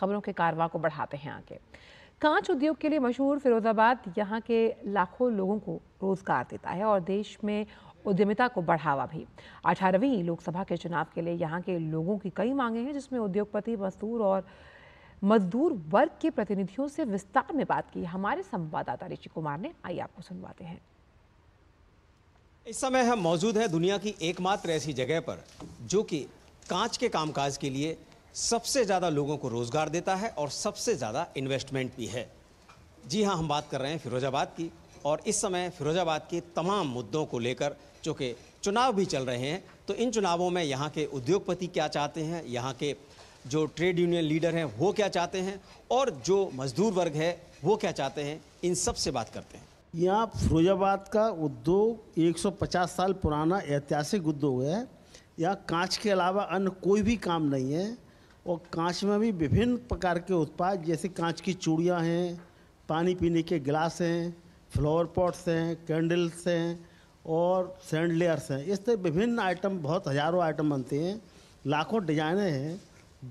खबरों के कारवा को बढ़ाते हैं आगे कांच उद्योग के लिए मशहूर फिरोजाबाद यहाँ के लाखों लोगों को रोज़गार देता है और देश में उद्यमिता को बढ़ावा भी अठारहवीं लोकसभा के चुनाव के लिए यहाँ के लोगों की कई मांगे हैं जिसमें उद्योगपति मजदूर और मजदूर वर्ग के प्रतिनिधियों से विस्तार में बात की हमारे संवाददाता ऋषि कुमार ने आई आपको सुनवाते हैं इस समय हम मौजूद हैं दुनिया की एकमात्र ऐसी जगह पर जो कि कांच के कामकाज के लिए सबसे ज़्यादा लोगों को रोज़गार देता है और सबसे ज़्यादा इन्वेस्टमेंट भी है जी हाँ हम बात कर रहे हैं फिरोजाबाद की और इस समय फिरोजाबाद के तमाम मुद्दों को लेकर चूँकि चुनाव भी चल रहे हैं तो इन चुनावों में यहाँ के उद्योगपति क्या चाहते हैं यहाँ के जो ट्रेड यूनियन लीडर हैं वो क्या चाहते हैं और जो मजदूर वर्ग है वो क्या चाहते हैं इन सब से बात करते हैं यहाँ फिरोजाबाद का उद्योग 150 साल पुराना ऐतिहासिक उद्योग है यहाँ कांच के अलावा अन्य कोई भी काम नहीं है और कांच में भी विभिन्न प्रकार के उत्पाद जैसे कांच की चूड़ियाँ हैं पानी पीने के गिलास हैं फ्लावर पॉट्स हैं कैंडल्स हैं और सैंडलेयर्स हैं इस तरह विभिन्न आइटम बहुत हज़ारों आइटम बनते हैं लाखों डिजाइने हैं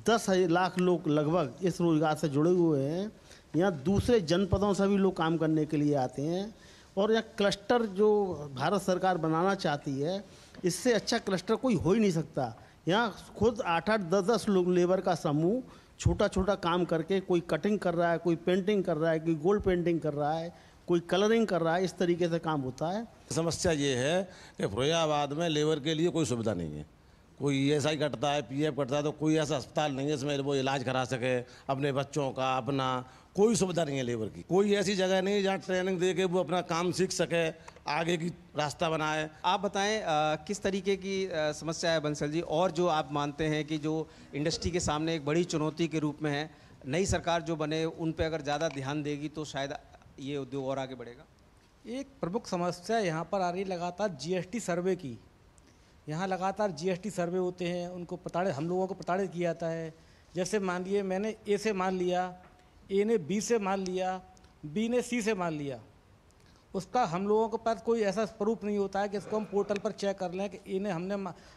दस लाख लोग लगभग इस रोज़गार से जुड़े हुए हैं यहाँ दूसरे जनपदों से भी लोग काम करने के लिए आते हैं और यह क्लस्टर जो भारत सरकार बनाना चाहती है इससे अच्छा क्लस्टर कोई हो ही नहीं सकता यहाँ खुद आठ आठ दस दस लोग लेबर का समूह छोटा छोटा काम करके कोई कटिंग कर रहा है कोई पेंटिंग कर रहा है कोई गोल्ड पेंटिंग कर रहा है कोई कलरिंग कर रहा है इस तरीके से काम होता है समस्या ये है कि फरोजाबाद में लेबर के लिए कोई सुविधा नहीं है कोई ई एस आई कटता है पी एफ कटता है तो कोई ऐसा अस्पताल नहीं है जिसमें वो इलाज करा सके अपने बच्चों का अपना कोई सुविधा नहीं है लेबर की कोई ऐसी जगह नहीं जहाँ ट्रेनिंग दे के वो अपना काम सीख सके आगे की रास्ता बनाए आप बताएं आ, किस तरीके की आ, समस्या है बंसल जी और जो आप मानते हैं कि जो इंडस्ट्री के सामने एक बड़ी चुनौती के रूप में है नई सरकार जो बने उन पर अगर ज़्यादा ध्यान देगी तो शायद ये उद्योग और आगे बढ़ेगा एक प्रमुख समस्या यहाँ पर आ रही लगातार जीएसटी सर्वे की यहाँ लगातार जीएसटी सर्वे होते हैं उनको प्रताड़ित हम लोगों को प्रताड़ित किया जाता है जैसे मान लिए मैंने ए से मान लिया ए ने बी से मान लिया बी ने सी से मान लिया उसका हम लोगों के पास कोई ऐसा स्वरूप नहीं होता है कि इसको हम पोर्टल पर चेक कर लें कि ए ने हमने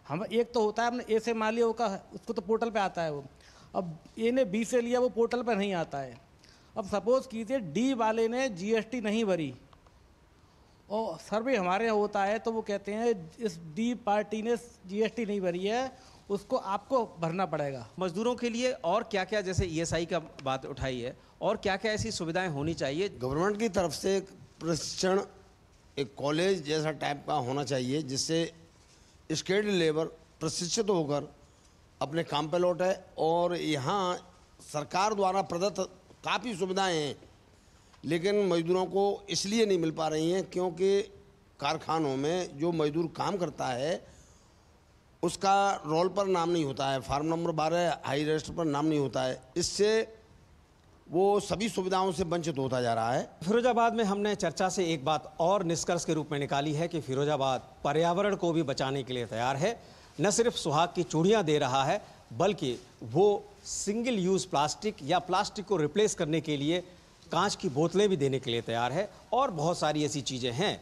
हम एक तो होता है हमने ए से मान लिया उसका उसको तो पोर्टल पर आता है वो अब ए ने बी से लिया वो पोर्टल पर नहीं आता है अब सपोज़ कीजिए डी वाले ने जीएसटी नहीं भरी और सर्वे हमारे यहाँ होता है तो वो कहते हैं इस डी पार्टी ने जीएसटी नहीं भरी है उसको आपको भरना पड़ेगा मजदूरों के लिए और क्या क्या जैसे ईएसआई e का बात उठाई है और क्या क्या ऐसी सुविधाएं होनी चाहिए गवर्नमेंट की तरफ से एक प्रशिक्षण एक कॉलेज जैसा टाइप का होना चाहिए जिससे स्किल्ड लेबर प्रशिक्षित होकर अपने काम पर लौटे और यहाँ सरकार द्वारा प्रदत्त काफ़ी सुविधाएँ हैं लेकिन मज़दूरों को इसलिए नहीं मिल पा रही हैं क्योंकि कारखानों में जो मज़दूर काम करता है उसका रोल पर नाम नहीं होता है फार्म नंबर बारह हाई रजिस्टर पर नाम नहीं होता है इससे वो सभी सुविधाओं से वंचित होता जा रहा है फिरोजाबाद में हमने चर्चा से एक बात और निष्कर्ष के रूप में निकाली है कि फिरोजाबाद पर्यावरण को भी बचाने के लिए तैयार है न सिर्फ सुहाग की चूड़ियाँ दे रहा है बल्कि वो सिंगल यूज़ प्लास्टिक या प्लास्टिक को रिप्लेस करने के लिए कांच की बोतलें भी देने के लिए तैयार है और बहुत सारी ऐसी चीज़ें हैं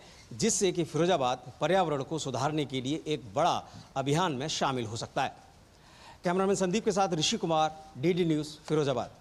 जिससे कि फिरोजाबाद पर्यावरण को सुधारने के लिए एक बड़ा अभियान में शामिल हो सकता है कैमरामैन संदीप के साथ ऋषि कुमार डीडी न्यूज़ फिरोजाबाद